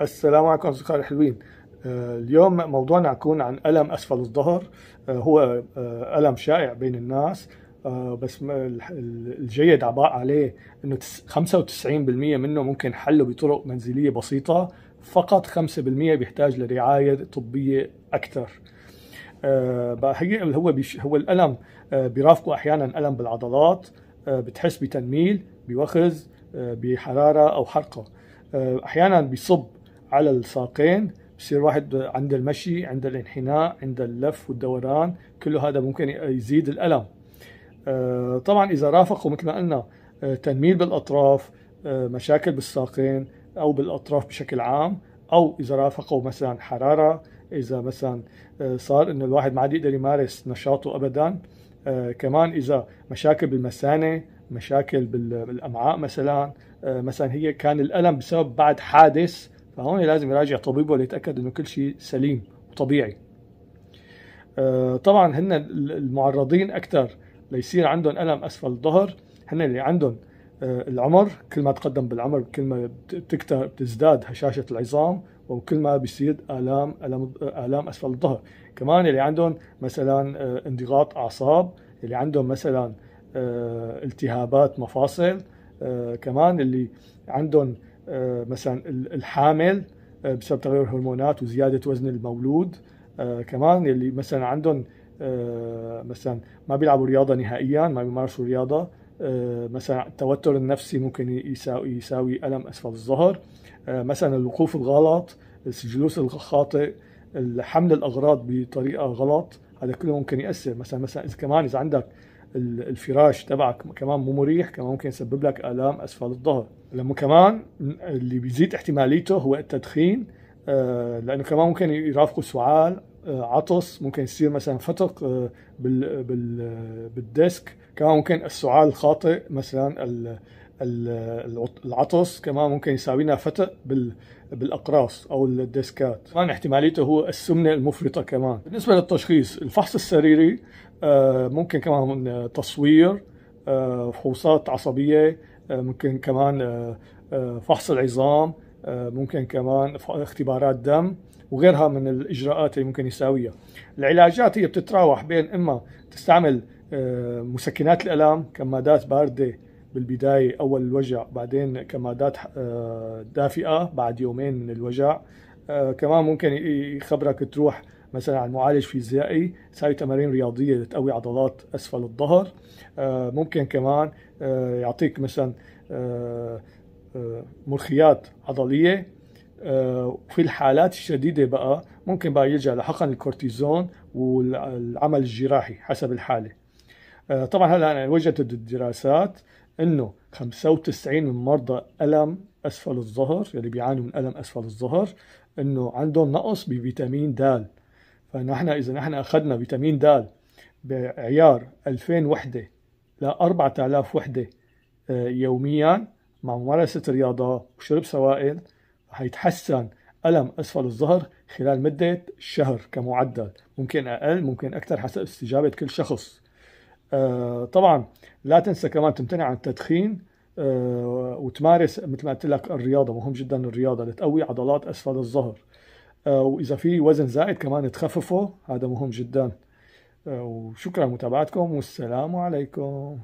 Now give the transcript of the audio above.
السلام عليكم أصدقائي الحلوين آه، اليوم موضوعنا يكون عن ألم أسفل الظهر آه، هو آه، ألم شائع بين الناس بس الجيد عباء عليه أنه 95% منه ممكن حله بطرق منزلية بسيطة فقط 5% بيحتاج لرعاية طبية أكثر هو هو الألم بيرافقه أحيانا ألم بالعضلات بتحس بتنميل بوخز بحرارة أو حرقة احيانا بيصب على الساقين بصير واحد عند المشي عند الانحناء عند اللف والدوران كل هذا ممكن يزيد الألم آه، طبعا إذا رافقوا مثل ما قلنا آه، تنميل بالأطراف آه، مشاكل بالساقين أو بالأطراف بشكل عام أو إذا رافقوا مثلا حرارة إذا مثلا صار إنه الواحد ما عاد يقدر يمارس نشاطه أبدا كمان إذا مشاكل بالمثانة مشاكل بالأمعاء مثلا مثلا هي كان الألم بسبب بعد حادث فهون لازم يراجع طبيبه ليتاكد انه كل شيء سليم وطبيعي آه، طبعا هن المعرضين اكثر ليصير عندهم الم اسفل الظهر هن اللي عندهم آه، العمر كل ما تقدم بالعمر كل ما بتكتر بتزداد هشاشه العظام وكل ما بيصير الام الام الام اسفل الظهر كمان اللي عندهم مثلا آه، انضغاط اعصاب اللي عندهم مثلا التهابات مفاصل كمان اللي عندهم آه، مثلا الحامل آه، بسبب تغير الهرمونات وزياده وزن المولود آه، كمان اللي مثلا عندهم مثلا ما بيلعبوا رياضه نهائيا ما بيمارسوا رياضه مثلا التوتر النفسي ممكن يساوي, يساوي الم اسفل الظهر مثلا الوقوف الغلط الجلوس الخاطئ حمل الاغراض بطريقه غلط هذا كله ممكن ياثر مثلا مثلا اذا كمان اذا عندك الفراش تبعك كمان مو مريح كمان ممكن يسبب لك الام اسفل الظهر لما كمان اللي بيزيد احتماليته هو التدخين آه، لانه كمان ممكن يرافقه سعال آه، عطس ممكن يصير مثلا فتق آه، بال بال بالديسك كمان ممكن السعال الخاطئ مثلا العطس كمان ممكن يساوي لنا فتق بالاقراص او الديسكات كمان احتماليته هو السمنه المفرطه كمان بالنسبه للتشخيص الفحص السريري آه، ممكن كمان آه، تصوير آه، فحوصات عصبية ممكن كمان فحص العظام ممكن كمان اختبارات دم وغيرها من الإجراءات اللي ممكن يساويها العلاجات هي بتتراوح بين إما تستعمل مسكنات الألام كمادات باردة بالبداية أول الوجع بعدين كمادات دافئة بعد يومين من الوجع كمان ممكن يخبرك تروح مثلا على المعالج فيزيائي يساوي تمارين رياضيه لتقوي عضلات اسفل الظهر آه، ممكن كمان آه، يعطيك مثلا آه، مرخيات عضليه وفي الحالات الشديده بقى ممكن بقى يلجا لحقن الكورتيزون والعمل الجراحي حسب الحاله طبعا هلا وجدت الدراسات انه 95 من مرضى الم اسفل الظهر يلي يعني بيعانوا من الم اسفل الظهر انه عندهم نقص بفيتامين دال فنحن اذا نحن اخذنا فيتامين د بعيار 2000 وحده ل 4000 وحده آه، يوميا مع ممارسه رياضه وشرب سوائل حيتحسن الم اسفل الظهر خلال مده شهر كمعدل ممكن اقل ممكن اكثر حسب استجابه كل شخص آه، طبعا لا تنسى كمان تمتنع عن التدخين آه، وتمارس مثل ما قلت لك الرياضه مهم جدا الرياضه لتقوي عضلات اسفل الظهر آه، واذا في وزن زائد كمان تخففه هذا مهم جدا آه، وشكرا لمتابعتكم والسلام عليكم